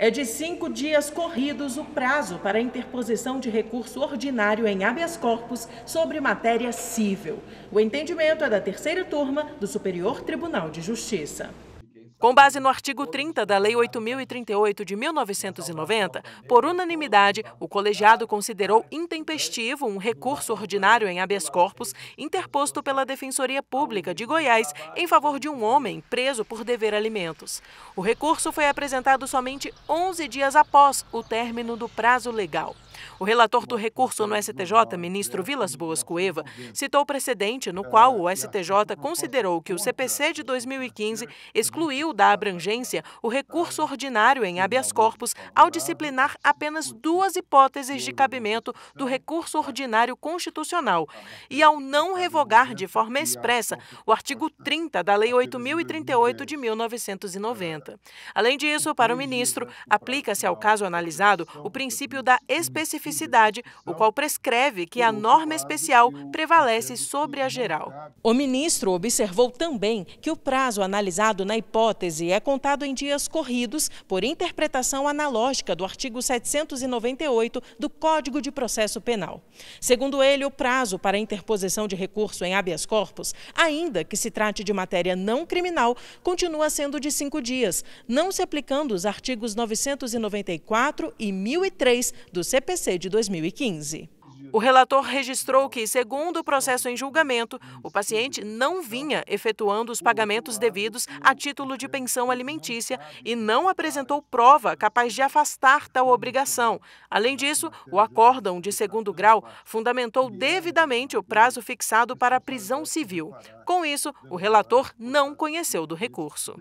é de cinco dias corridos o prazo para interposição de recurso ordinário em habeas corpus sobre matéria cível. O entendimento é da terceira turma do Superior Tribunal de Justiça. Com base no artigo 30 da Lei 8.038 de 1990, por unanimidade, o colegiado considerou intempestivo um recurso ordinário em habeas corpus interposto pela Defensoria Pública de Goiás em favor de um homem preso por dever alimentos. O recurso foi apresentado somente 11 dias após o término do prazo legal. O relator do recurso no STJ, ministro Vilas Boas Cueva, citou o precedente no qual o STJ considerou que o CPC de 2015 excluiu da abrangência o recurso ordinário em habeas corpus ao disciplinar apenas duas hipóteses de cabimento do recurso ordinário constitucional e ao não revogar de forma expressa o artigo 30 da Lei 8038 de 1990. Além disso, para o ministro, aplica-se ao caso analisado o princípio da especificidade especificidade, o qual prescreve que a norma especial prevalece sobre a geral. O ministro observou também que o prazo analisado na hipótese é contado em dias corridos por interpretação analógica do artigo 798 do Código de Processo Penal. Segundo ele, o prazo para interposição de recurso em habeas corpus, ainda que se trate de matéria não criminal, continua sendo de cinco dias, não se aplicando os artigos 994 e 1003 do CPC PPC de 2015. O relator registrou que, segundo o processo em julgamento, o paciente não vinha efetuando os pagamentos devidos a título de pensão alimentícia e não apresentou prova capaz de afastar tal obrigação. Além disso, o acórdão de segundo grau fundamentou devidamente o prazo fixado para a prisão civil. Com isso, o relator não conheceu do recurso.